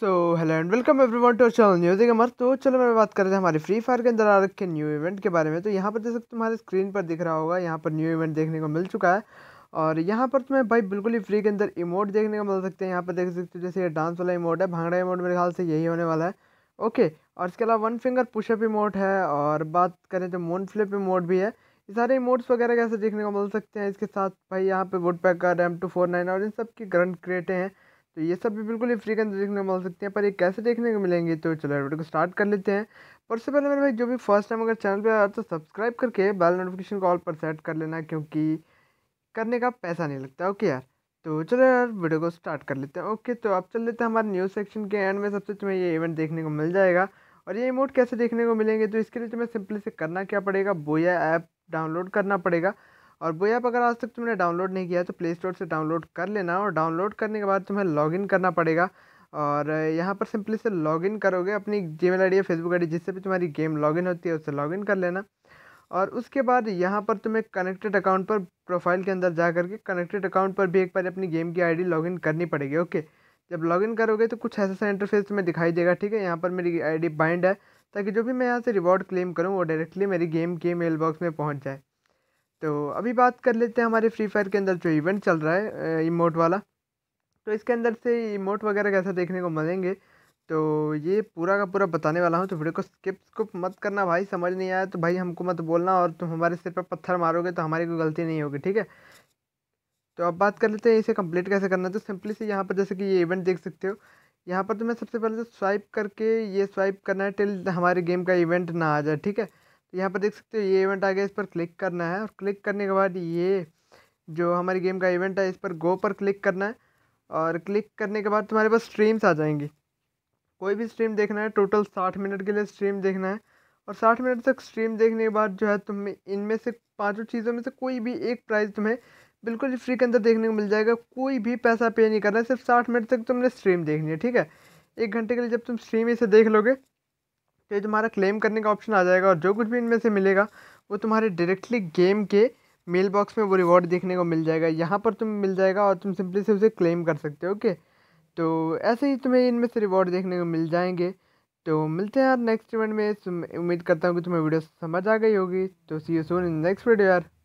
so hello and welcome everyone to channel news Amar तो चलो मैं बात कर रहे हैं हमारे फ्री फायर के अंदर आ रखे न्यू इवेंट के बारे में तो यहाँ पर देख सकते तुम्हारे स्क्रीन पर दिख रहा होगा यहाँ पर न्यू इवेंट देखने को मिल चुका है और यहाँ पर तुम्हें भाई बिल्कुल ही फ्री के अंदर इमोट देखने को मिल सकते हैं यहाँ पर देख सकते हो जैसे ये डांस वाला इमोट है भांगड़ा इमोट मेरे ख्याल से यही होने वाला है ओके और इसके अलावा वन फिंगर पुशअप इमोट है और बात करें तो मोन फ्लिप इमोट भी है ये सारे इमोट्स वगैरह कैसे देखने को मिल सकते हैं इसके साथ भाई यहाँ पर woodpecker M two four nine और इन सब की ग्रंट क्रिएटें हैं तो ये सब भी बिल्कुल ही फ्री के अंदर देखने को मिल सकते हैं पर ये कैसे देखने को मिलेंगे तो चलो वीडियो को स्टार्ट कर लेते हैं पर उससे पहले मेरे भाई जो भी फर्स्ट टाइम अगर चैनल पे आया तो सब्सक्राइब करके बेल नोटिफिकेशन को ऑल पर सेट कर लेना क्योंकि करने का पैसा नहीं लगता ओके यार तो चलो यार वीडियो को स्टार्ट कर लेते हैं ओके तो आप चल लेते हैं हमारे न्यूज़ सेक्शन के एंड में सबसे तुम्हें ये इवेंट देखने को मिल जाएगा और ये इमोट कैसे देखने को मिलेंगे तो इसके लिए तुम्हें सिंपली से करना क्या पड़ेगा बोया ऐप डाउनलोड करना पड़ेगा और वो ऐप अगर आज तक तुमने डाउनलोड नहीं किया है तो प्ले स्टोर से डाउनलोड कर लेना और डाउनलोड करने के बाद तुम्हें लॉगिन करना पड़ेगा और यहाँ पर सिंपली से लॉगिन करोगे अपनी जी मेल या फेसबुक आई जिससे भी तुम्हारी गेम लॉगिन होती है उससे लॉगिन कर लेना और उसके बाद यहाँ पर तुम्हें कनेक्टेड अकाउंट पर प्रोफाइल के अंदर जा करके कनेक्टेड अकाउंट पर भी एक बार अपनी गेम की आईडी लॉगिन करनी पड़ेगी ओके जब लॉगिन करोगे तो कुछ ऐसा सा इंटरफेस तुम्हें दिखाई देगा ठीक है यहाँ पर मेरी आईडी बाइंड है ताकि जो भी मैं यहाँ से रिवॉर्ड क्लेम करूँ वो डायरेक्टली मेरी गेम के मेल बॉक्स में पहुँच जाए तो अभी बात कर लेते हैं हमारे फ्री फायर के अंदर जो इवेंट चल रहा है इमोट वाला तो इसके अंदर से इमोट वगैरह कैसा देखने को मिलेंगे तो ये पूरा का पूरा बताने वाला हूँ तो वीडियो को स्किप स्कूप मत करना भाई समझ नहीं आया तो भाई हमको मत बोलना और तुम हमारे सिर पर पत्थर मारोगे तो हमारी कोई गलती नहीं होगी ठीक है तो अब बात कर लेते हैं इसे कंप्लीट कैसे करना है तो सिंपली से यहाँ पर जैसे कि ये इवेंट देख सकते हो यहाँ पर तुम्हें तो सबसे पहले तो स्वाइप करके ये स्वाइप करना है टिल हमारे गेम का इवेंट ना आ जाए ठीक है यहाँ पर देख सकते हो ये इवेंट आ गया इस पर क्लिक करना है और क्लिक करने के बाद ये जो हमारी गेम का इवेंट है इस पर गो पर क्लिक करना है और क्लिक करने के बाद तुम्हारे पास स्ट्रीम्स आ जाएंगी कोई भी स्ट्रीम देखना है टोटल साठ मिनट के लिए स्ट्रीम देखना है और साठ मिनट तक स्ट्रीम देखने के बाद जो है तुम्हें इनमें से पाँचों चीज़ों में से कोई भी एक प्राइज़ तुम्हें बिल्कुल ही फ्री के अंदर देखने को मिल जाएगा कोई भी पैसा पे नहीं करना है सिर्फ साठ मिनट तक तुमने स्ट्रीम देखनी है ठीक है एक घंटे के लिए जब तुम स्ट्रीम इसे देख लोगे तो ये तुम्हारा क्लेम करने का ऑप्शन आ जाएगा और जो कुछ भी इनमें से मिलेगा वो तुम्हारे डायरेक्टली गेम के मेल बॉक्स में वो रिवॉर्ड देखने को मिल जाएगा यहाँ पर तुम मिल जाएगा और तुम सिंपली से उसे क्लेम कर सकते हो ओके तो ऐसे ही तुम्हें इनमें से रिवॉर्ड देखने को मिल जाएंगे तो मिलते हैं यार नेक्स्ट इवेंट में उम्मीद करता हूँ कि तुम्हें वीडियो समझ आ गई होगी तो see you soon in next video यार